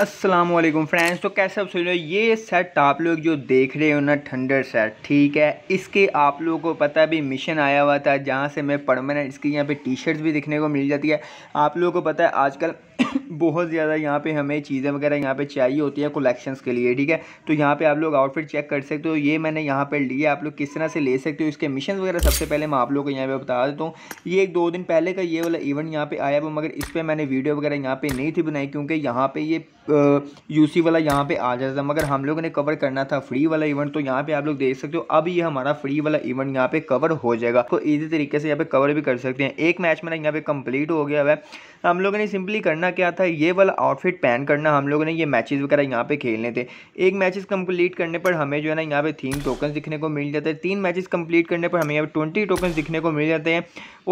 Aslam friends तो कैसे आप सोच ये सेट आप लोग जो देख रहे हो ना थंडर सेट ठीक है इसके आप लोगों को पता है भी मिशन आया हुआ था जहाँ से मैं परमानेंट इसकी यहाँ पे टी शर्ट्स भी देखने को मिल जाती है आप लोगों को पता है आजकल बहुत ज़्यादा यहाँ पे हमें चीज़ें वगैरह यहाँ पे चाहिए होती है कलेक्शंस के लिए ठीक है तो यहाँ पे आप लोग आउटफिट चेक कर सकते हो ये मैंने यहाँ पे लिए आप लोग किस तरह से ले सकते हो इसके मिशन वगैरह सबसे पहले मैं आप लोग को यहाँ पे बता देता हूँ ये एक दो दिन पहले का ये वाला इवेंट यहाँ पे आया हुआ मगर इस पर मैंने वीडियो वगैरह यहाँ पर नहीं थी बनाई क्योंकि यहाँ पर ये यूसी वाला यहाँ पर आ जाता मगर हम लोगों ने कवर करना था फ्री वाला इवेंट तो यहाँ पर आप लोग देख सकते हो अब ये हमारा फ्री वाला इवेंट यहाँ पर कवर हो जाएगा तो ईजी तरीके से यहाँ पर कवर भी कर सकते हैं एक मैच मेरा यहाँ पर कम्प्लीट हो गया है हम लोगों ने सिंपली करना क्या था ये वाला आउटफिट पहन करना हम लोगों ने ये मैचेस वगैरह यहाँ पे खेलने थे एक मैचेस कंप्लीट करने पर हमें जो है ना यहाँ पे थीम टोकन दिखने को मिल जाते हैं तीन मैचेस कंप्लीट करने पर हमें यहाँ पे ट्वेंटी टोकन दिखने को मिल जाते हैं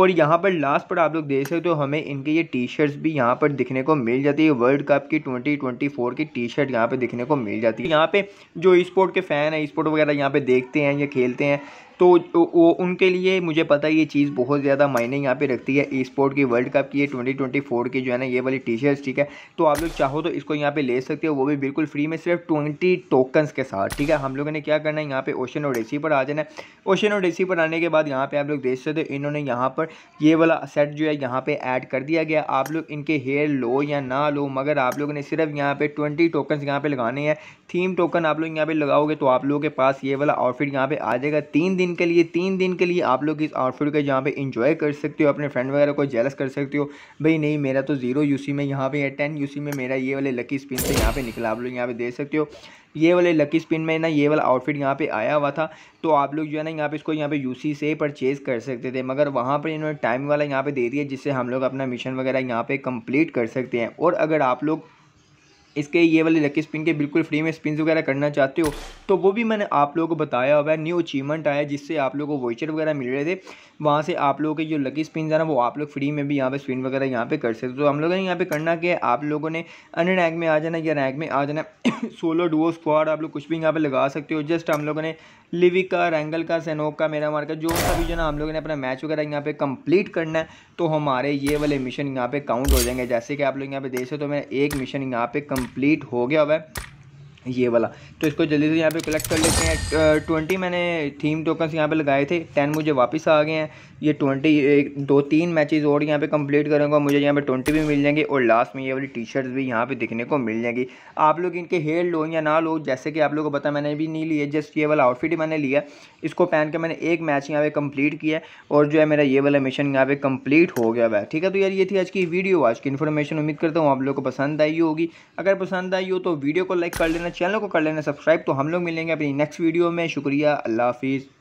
और यहाँ पर लास्ट पर आप लोग देख सकते हो हमें इनके ये टी शर्ट्स भी यहाँ पर दिखने को मिल जाती है वर्ल्ड कप की ट्वेंटी ट्वेंटी फोर की टी शर्ट यहाँ पर दिखने को मिल जाती है यहाँ पे जो स्पोर्ट के फ़ैन है स्पोर्ट वगैरह यहाँ पे देखते हैं या खेलते हैं तो, तो वो उनके लिए मुझे पता है ये चीज़ बहुत ज़्यादा मायने यहाँ पे रखती है ई स्पोर्ट की वर्ल्ड कप की ये 2024 की जो है ना ये वाली टी शर्ट ठीक है तो आप लोग चाहो तो इसको यहाँ पे ले सकते हो वो भी बिल्कुल फ्री में सिर्फ 20 टोकन्स के साथ ठीक है हम लोगों ने क्या करना है यहाँ पे ओशन और एसी पर आ जाना है ओशन और एसी पर आने के बाद यहाँ पर आप लोग देख सकते हो इन्होंने यहाँ पर ये वाला सेट जो है यहाँ पर ऐड कर दिया गया आप लोग इनके हेयर लो या ना लो मगर आप लोगों ने सिर्फ यहाँ पर ट्वेंटी टोकन्स यहाँ पर लगाने हैं थीम टोकन आप लोग यहाँ पर लगाओगे तो आप लोगों के पास ये वाला आउटफिट यहाँ पर आ जाएगा तीन दिन दिन के लिए तीन दिन के लिए आप लोग इस आउटफिट को यहाँ पे इंजॉय कर सकते हो अपने फ्रेंड वगैरह को जेलस कर सकते हो भाई नहीं मेरा तो जीरो यूसी में यहाँ पे है टेन यूसी में मेरा ये वाले लकी स्पिन से यहाँ पे निकला आप लोग यहाँ पे देख सकते हो ये वाले लकी स्पिन में ना ये वाला आउटफिट यहाँ पे आया हुआ था तो आप लोग जो है ना यहाँ पे इसको यहाँ पे यूसी से परचेज़ कर सकते थे मगर वहाँ पर इन्होंने टाइम वाला यहाँ पे दे दिया जिससे हम लोग अपना मिशन वगैरह यहाँ पे कंप्लीट कर सकते हैं और अगर आप लोग इसके ये वाले लकी स्पिन के बिल्कुल फ्री में स्पिन वगैरह करना चाहते हो तो वो भी मैंने आप लोगों को बताया हुआ है न्यू अचीवमेंट आया जिससे आप लोगों को वोचर वगैरह मिल रहे थे वहाँ से आप लोगों के जो लकी स्पिन है ना वो आप लोग फ्री में भी यहाँ पे स्पिन वगैरह यहाँ पे कर सकते हो तो हम लोगों ने यहाँ पे करना क्या है आप लोगों ने अन्य रैंक में आ जाना या रैंक में आ जाना सोलो डुओ स्क्वाड आप लोग कुछ भी यहाँ पे लगा सकते हो जस्ट हम लोगों ने लिविक का रैंगल का सेनोक का मेरा मार्का जो सा जो ना हम लोगों ने अपना मैच वगैरह यहाँ पे कंप्लीट करना है तो हमारे ये वाले मिशन यहाँ पे काउंट हो जाएंगे जैसे कि आप लोग यहाँ पे देख सकते हो तो मैं एक मिशन यहाँ पे कम कंप्लीट हो गया हुआ है ये वाला तो इसको जल्दी से यहाँ पे कलेक्ट कर लेते हैं ट्वेंटी मैंने थीम टोकन्स यहाँ पे लगाए थे टेन मुझे वापस आ गए हैं ये ट्वेंटी एक दो तीन मैचेस और यहाँ पे कंप्लीट करूँगा मुझे यहाँ पे ट्वेंटी भी मिल जाएंगे और लास्ट में ये वाली टी शर्ट्स भी यहाँ पे दिखने को मिल जाएंगी आप लोग इनके हेयर लो या ना लो जैसे कि आप लोगों को पता मैंने भी नहीं लिए जस्ट ये वाला आउटफिट मैंने लिया इसको पहन के मैंने एक मैच यहाँ पर कम्प्लीट किया और जो है मेरा ये वाला मिशन यहाँ पर कम्प्लीट हो गया हुआ है ठीक है तो यार ये थी आज की वीडियो आज की इन्फॉर्मेशन उम्मीद करता हूँ आप लोग को पसंद आई होगी अगर पसंद आई हो तो वीडियो को लाइक कर लेना चैनल को कर लेना सब्सक्राइब तो हम लोग मिलेंगे अपनी नेक्स्ट वीडियो में शुक्रिया अल्लाह हाफिज़